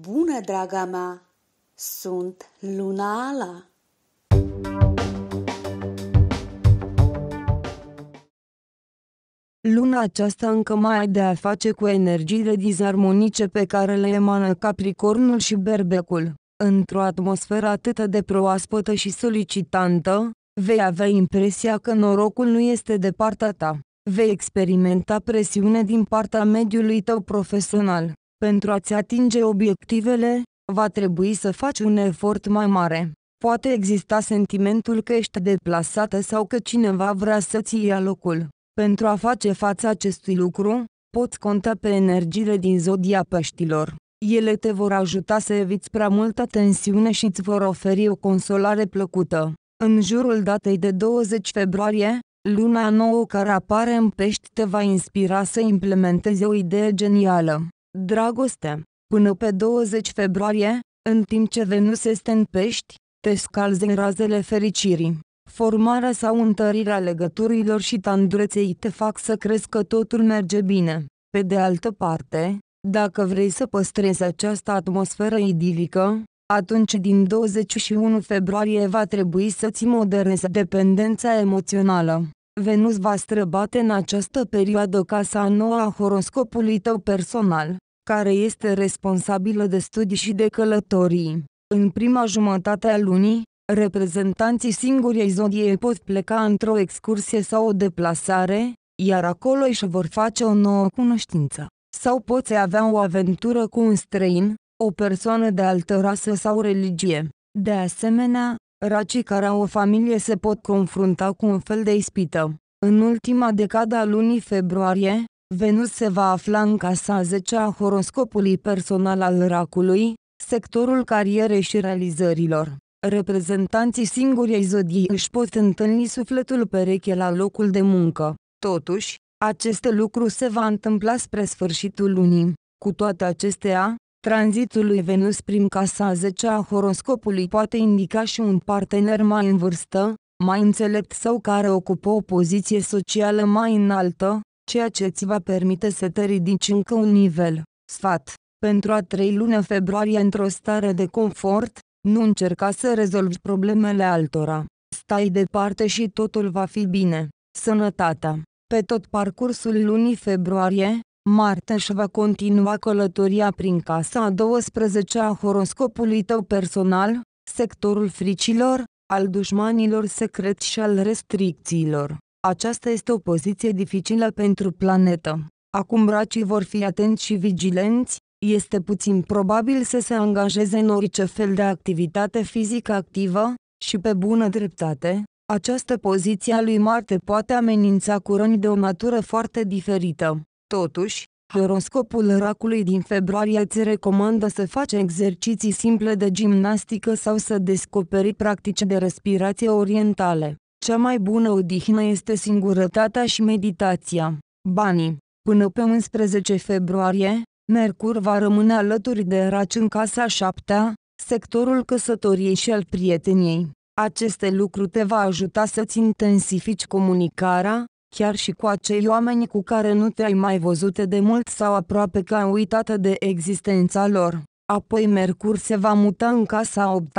Bună, draga mea! Sunt Luna Ala! Luna aceasta încă mai ai de a face cu energiile dizarmonice pe care le emană Capricornul și Berbecul. Într-o atmosferă atât de proaspătă și solicitantă, vei avea impresia că norocul nu este de partea ta. Vei experimenta presiune din partea mediului tău profesional. Pentru a-ți atinge obiectivele, va trebui să faci un efort mai mare. Poate exista sentimentul că ești deplasată sau că cineva vrea să-ți ia locul. Pentru a face față acestui lucru, poți conta pe energiile din zodia peștilor. Ele te vor ajuta să eviți prea multă tensiune și îți vor oferi o consolare plăcută. În jurul datei de 20 februarie, luna nouă care apare în pești te va inspira să implementezi o idee genială. Dragoste, până pe 20 februarie, în timp ce Venus este în pești, te scalzi în razele fericirii. Formarea sau întărirea legăturilor și tandreței te fac să crezi că totul merge bine. Pe de altă parte, dacă vrei să păstrezi această atmosferă idilică, atunci din 21 februarie va trebui să-ți moderezi dependența emoțională. Venus va străbate în această perioadă casa nouă a horoscopului tău personal, care este responsabilă de studii și de călătorii. În prima jumătate a lunii, reprezentanții singurei zodiei pot pleca într-o excursie sau o deplasare, iar acolo își vor face o nouă cunoștință. Sau poți avea o aventură cu un străin, o persoană de altă rasă sau religie. De asemenea, racii care au o familie se pot confrunta cu un fel de ispită. În ultima decada a lunii februarie, Venus se va afla în casa 10 a horoscopului personal al racului, sectorul carierei și realizărilor. Reprezentanții singurei zodii își pot întâlni sufletul pereche la locul de muncă. Totuși, acest lucru se va întâmpla spre sfârșitul lunii. Cu toate acestea, tranzitul lui Venus prin casa 10 a horoscopului poate indica și un partener mai în vârstă, mai înțelept sau care ocupă o poziție socială mai înaltă, ceea ce îți va permite să te ridici încă un nivel. Sfat. Pentru a trei luni februarie într-o stare de confort, nu încerca să rezolvi problemele altora. Stai departe și totul va fi bine. Sănătatea. Pe tot parcursul lunii februarie, Marte își va continua călătoria prin casa a 12-a horoscopului tău personal, sectorul fricilor, al dușmanilor secret și al restricțiilor. Aceasta este o poziție dificilă pentru planetă. Acum racii vor fi atenți și vigilenți, este puțin probabil să se angajeze în orice fel de activitate fizică activă, și pe bună dreptate, această poziție a lui Marte poate amenința cu răni de o natură foarte diferită. Totuși, horoscopul racului din februarie îți recomandă să faci exerciții simple de gimnastică sau să descoperi practici de respirație orientale. Cea mai bună odihnă este singurătatea și meditația. Banii. Până pe 11 februarie, Mercur va rămâne alături de Raci în casa 7, sectorul căsătoriei și al prieteniei. Aceste lucruri te va ajuta să-ți intensifici comunicarea, chiar și cu acei oameni cu care nu te-ai mai văzut de mult sau aproape că ai uitat de existența lor. Apoi Mercur se va muta în casa 8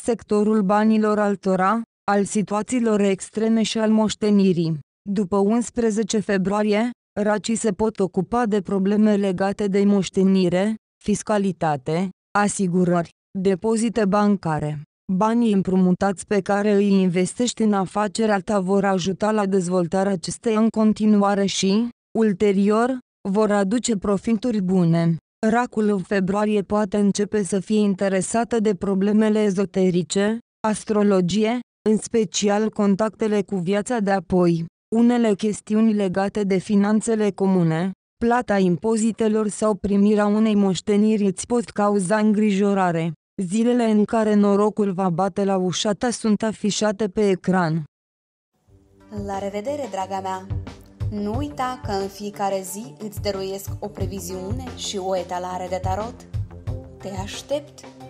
sectorul banilor altora, al situațiilor extreme și al moștenirii. După 11 februarie, racii se pot ocupa de probleme legate de moștenire, fiscalitate, asigurări, depozite bancare. Banii împrumutați pe care îi investești în afacerea ta vor ajuta la dezvoltarea acesteia în continuare și, ulterior, vor aduce profituri bune. Racul în februarie poate începe să fie interesată de problemele ezoterice, astrologie, în special contactele cu viața de apoi, unele chestiuni legate de finanțele comune, plata impozitelor sau primirea unei moșteniri îți pot cauza îngrijorare. Zilele în care norocul va bate la ușa ta sunt afișate pe ecran. La revedere, draga mea! Nu uita că în fiecare zi îți dăruiesc o previziune și o etalare de tarot. Te aștept!